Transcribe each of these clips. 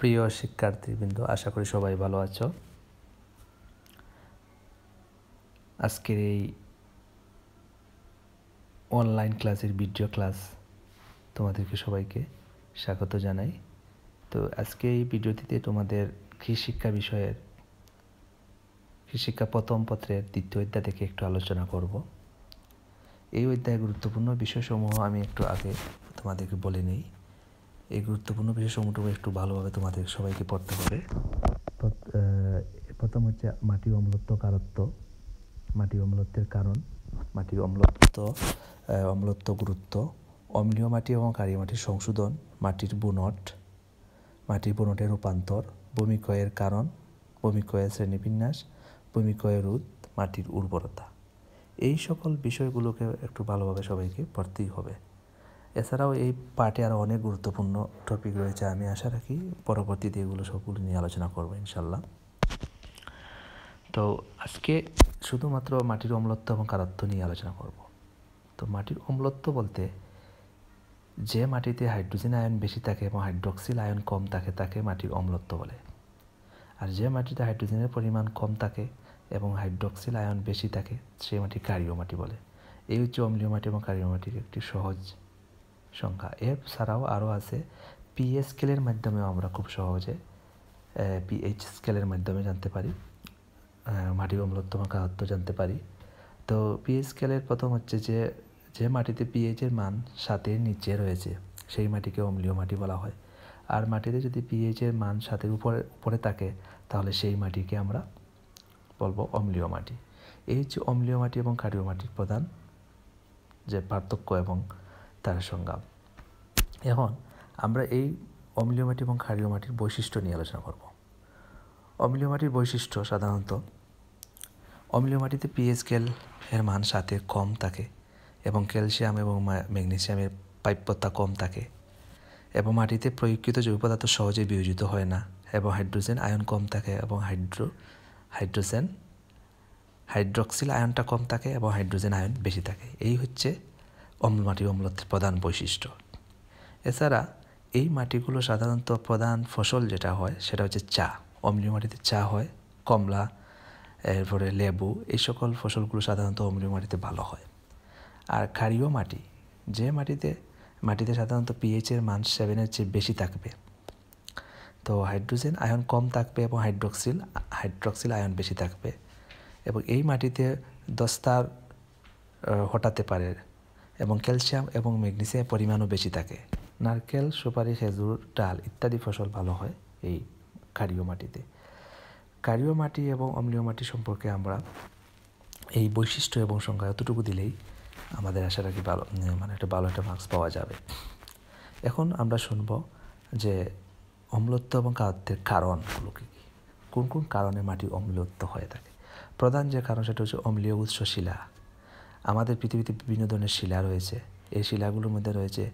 প্রিয় শিক্ষার্থীবৃন্দ আশা করি সবাই ভালো আছো আজকের এই অনলাইন ক্লাসের ভিডিও ক্লাস তোমাদেরকে সবাইকে স্বাগত জানাই তো আজকে এই ভিডিওটিতে তোমাদের কৃষিক্ষা বিষয়ের কৃষিক্ষা প্রথম পত্রের দ্বিতীয় অধ্যায় থেকে একটু আলোচনা করব এই অধ্যায় গুরুত্বপূর্ণ বিষয়সমূহ আমি একটু আগে তোমাদেরকে বলে নিই এই গুরুত্বপূর্ণ বিষয় সমুদ্রকে একটু ভালোভাবে তোমাদের সবাইকে পড়তে হবে প্রথম হচ্ছে মাটি অম্লত্ব কারত্ব মাটি অম্লত্বের কারণ মাটি অম্লত্ব অম্লত্ব গুরুত্ব অম্লীয় মাটি এবং কারি মাটির সংশোধন মাটির বুনট মাটির বুনটে রূপান্তর ভূমিক্ষয়ের কারণ ভূমিক্ষয়ের শ্রেণীবিন্যাস ভূমিক্ষয়ের রোদ মাটির উর্বরতা এই সকল বিষয়গুলোকে একটু ভালোভাবে সবাইকে পড়তেই হবে এছাড়াও এই পার্টে আরও অনেক গুরুত্বপূর্ণ টপিক রয়েছে আমি আশা রাখি পরবর্তীতে এগুলো সবগুলো নিয়ে আলোচনা করবো ইনশাল্লাহ তো আজকে শুধুমাত্র মাটির অম্লত্ব এবং কারত্ব নিয়ে আলোচনা করব তো মাটির অম্লত্ব বলতে যে মাটিতে হাইড্রোজেন আয়ন বেশি থাকে এবং হাইড্রোক্সিল আয়ন কম থাকে তাকে মাটির অম্লত্ব বলে আর যে মাটিতে হাইড্রোজেনের পরিমাণ কম থাকে এবং হাইড্রোক্সিল আয়ন বেশি থাকে সে মাটি কারিও মাটি বলে এই হচ্ছে অম্লীয় মাটি এবং কারিও মাটির একটি সহজ সংখ্যা এর ছাড়াও আরও আছে পিএ স্কেলের মাধ্যমেও আমরা খুব সহজে পিএইচ স্কেলের মাধ্যমে জানতে পারি মাটি অম্লত্ব গাহত্ব জানতে পারি তো পিএ স্কেলের প্রথম হচ্ছে যে যে মাটিতে পিএইচের মান সাতের নিচে রয়েছে সেই মাটিকে অম্লীয় মাটি বলা হয় আর মাটিতে যদি পিএইচের মান সাতের উপরে উপরে থাকে তাহলে সেই মাটিকে আমরা বলবো অম্লীয় মাটি এই যে অম্লীয় মাটি এবং ক্ষারীয় মাটির প্রধান যে পার্থক্য এবং তার সংজ্ঞা এখন আমরা এই অম্লীয় মাটি এবং ক্ষারীয় মাটির বৈশিষ্ট্য নিয়ে আলোচনা করব অম্লীয় মাটির বৈশিষ্ট্য সাধারণত অম্লীয় মাটিতে পিএস কেল এর মান সাথে কম থাকে এবং ক্যালসিয়াম এবং ম্যাগনেসিয়ামের প্রাপ্যতা কম থাকে এবং মাটিতে প্রয়োগকৃত জৈব পদার্থ সহজে বিয়োজিত হয় না এবং হাইড্রোজেন আয়ন কম থাকে এবং হাইড্রো হাইড্রোজেন হাইড্রোক্সিল আয়নটা কম থাকে এবং হাইড্রোজেন আয়ন বেশি থাকে এই হচ্ছে অম্ল মাটি অম্লত্বের প্রধান বৈশিষ্ট্য এছাড়া এই মাটিগুলো সাধারণত প্রধান ফসল যেটা হয় সেটা হচ্ছে চা অম্লীয় মাটিতে চা হয় কমলা এরপরে লেবু এই সকল ফসলগুলো সাধারণত অম্লীয় মাটিতে ভালো হয় আর ক্ষারীয় মাটি যে মাটিতে মাটিতে সাধারণত পিএইচের মান সেভেনের চেয়ে বেশি থাকবে তো হাইড্রোজেন আয়ন কম থাকবে এবং হাইড্রোক্সিল হাইড্রোক্সিল আয়ন বেশি থাকবে এবং এই মাটিতে দস্তার হটাতে পারে এবং ক্যালসিয়াম এবং ম্যাগনেসিয়ামের পরিমাণও বেশি থাকে নারকেল সুপারি খেজুর ডাল ইত্যাদি ফসল ভালো হয় এই কারিও মাটিতে কারিও মাটি এবং অম্লীয় মাটি সম্পর্কে আমরা এই বৈশিষ্ট্য এবং সংখ্যা এতটুকু দিলেই আমাদের আশা রাখি ভালো মানে একটা ভালো একটা মার্কস পাওয়া যাবে এখন আমরা শুনব যে অম্লত্ব এবং খাদ্যের কারণগুলো কী কী কোন কোন কারণে মাটি অম্লত্ব হয়ে থাকে প্রধান যে কারণ সেটা হচ্ছে অম্লীয় উৎস শিলা আমাদের পৃথিবীতে বিভিন্ন ধরনের শিলা রয়েছে এই শিলাগুলোর মধ্যে রয়েছে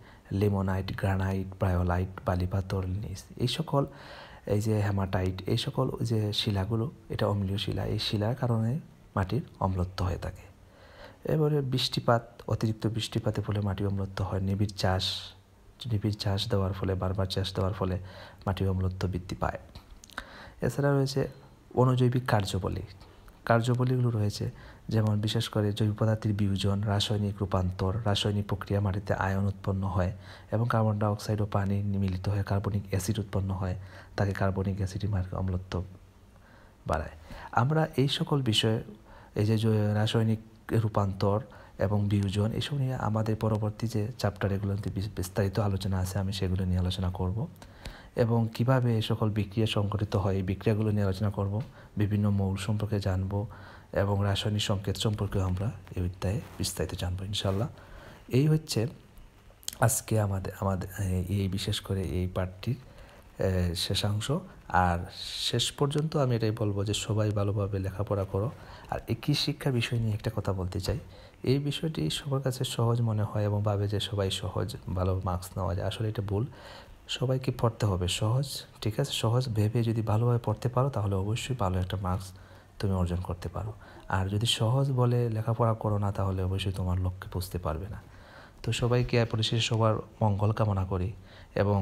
লেমোনাইট গ্রানাইট ব্রায়োলাইট বালিপাতর নিস এই সকল এই যে হ্যামাটাইট এই সকল যে শিলাগুলো এটা অম্লীয় শিলা এই শিলার কারণে মাটির অম্লত্ব হয়ে থাকে এবারে বৃষ্টিপাত অতিরিক্ত বৃষ্টিপাতের ফলে মাটি অম্লত্ব হয় নিবিড় চাষ নিবিড় চাষ দেওয়ার ফলে বারবার চাষ দেওয়ার ফলে মাটির অম্লত্ব বৃদ্ধি পায় এছাড়া রয়েছে অনুজৈবিক কার্যবলী কার্যবলীগুলো রয়েছে যেমন বিশেষ করে জৈব পদার্থের বিয়োজন রাসায়নিক রূপান্তর রাসায়নিক প্রক্রিয়া মাটিতে আয়ন উৎপন্ন হয় এবং কার্বন ডাইঅক্সাইড ও পানি মিলিত হয়ে কার্বনিক অ্যাসিড উৎপন্ন হয় তাকে কার্বনিক অ্যাসিডই অম্লত্ব বাড়ায় আমরা এই সকল বিষয়ে এই যে রাসায়নিক রূপান্তর এবং বিয়োজন এসব নিয়ে আমাদের পরবর্তী যে চ্যাপ্টার এগুলোতে বিস্তারিত আলোচনা আছে আমি সেগুলো নিয়ে আলোচনা করব এবং কিভাবে এই সকল বিক্রিয়া সংঘটিত হয় এই বিক্রিয়াগুলো নিয়ে আলোচনা করবো বিভিন্ন মৌল সম্পর্কে জানব এবং রাসায়নিক সংকেত সম্পর্কে আমরা এই অধ্যায়ে বিস্তারিত জানবো ইনশাল্লাহ এই হচ্ছে আজকে আমাদের আমাদের এই বিশেষ করে এই পাঠটির শেষাংশ আর শেষ পর্যন্ত আমি এটাই বলবো যে সবাই ভালোভাবে লেখাপড়া করো আর একই শিক্ষা বিষয় নিয়ে একটা কথা বলতে চাই এই বিষয়টি সবার কাছে সহজ মনে হয় এবং ভাবে যে সবাই সহজ ভালো মার্কস নেওয়া যায় আসলে এটা ভুল সবাইকে পড়তে হবে সহজ ঠিক আছে সহজ ভেবে যদি ভালোভাবে পড়তে পারো তাহলে অবশ্যই ভালো একটা মার্কস তুমি অর্জন করতে পারো আর যদি সহজ বলে লেখাপড়া করো না তাহলে অবশ্যই তোমার লক্ষ্যে পৌঁছতে পারবে না তো সবাইকে পরিশেষে সবার মঙ্গল কামনা করি এবং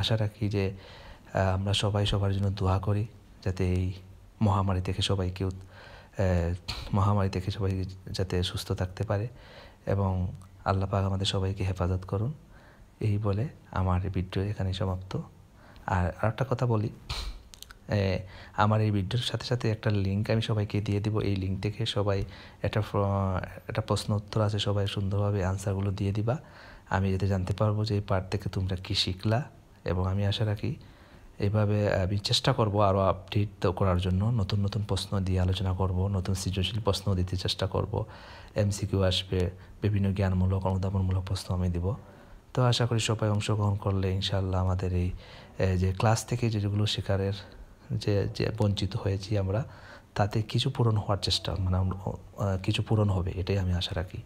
আশা রাখি যে আমরা সবাই সবার জন্য দোয়া করি যাতে এই মহামারী থেকে কেউ মহামারী থেকে সবাই যাতে সুস্থ থাকতে পারে এবং আল্লাপাক আমাদের সবাইকে হেফাজত করুন এই বলে আমার এই ভিডিও এখানে সমাপ্ত আর আর একটা কথা বলি আমার এই ভিডিওর সাথে সাথে একটা লিঙ্ক আমি সবাইকে দিয়ে দিব এই লিঙ্ক থেকে সবাই একটা একটা প্রশ্ন উত্তর আছে সবাই সুন্দরভাবে আনসারগুলো দিয়ে দিবা আমি যাতে জানতে পারবো যে এই পার্ট থেকে তোমরা কী শিখলা এবং আমি আশা রাখি এভাবে আমি চেষ্টা করব আরও আপডেট করার জন্য নতুন নতুন প্রশ্ন দিয়ে আলোচনা করব নতুন সৃজনশীল প্রশ্ন দিতে চেষ্টা করব এমসিকিউ আসবে বিভিন্ন জ্ঞানমূলক অনুধাবনমূলক প্রশ্ন আমি দিব তো আশা করি সবাই অংশগ্রহণ করলে ইনশাল্লাহ আমাদের এই যে ক্লাস থেকে যেগুলো শেখারের যে যে বঞ্চিত হয়েছি আমরা তাতে কিছু পূরণ হওয়ার চেষ্টা মানে কিছু পূরণ হবে এটাই আমি আশা রাখি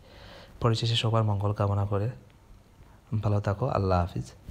পরিশেষে সবার মঙ্গল কামনা করে ভালো থাকো আল্লাহ হাফিজ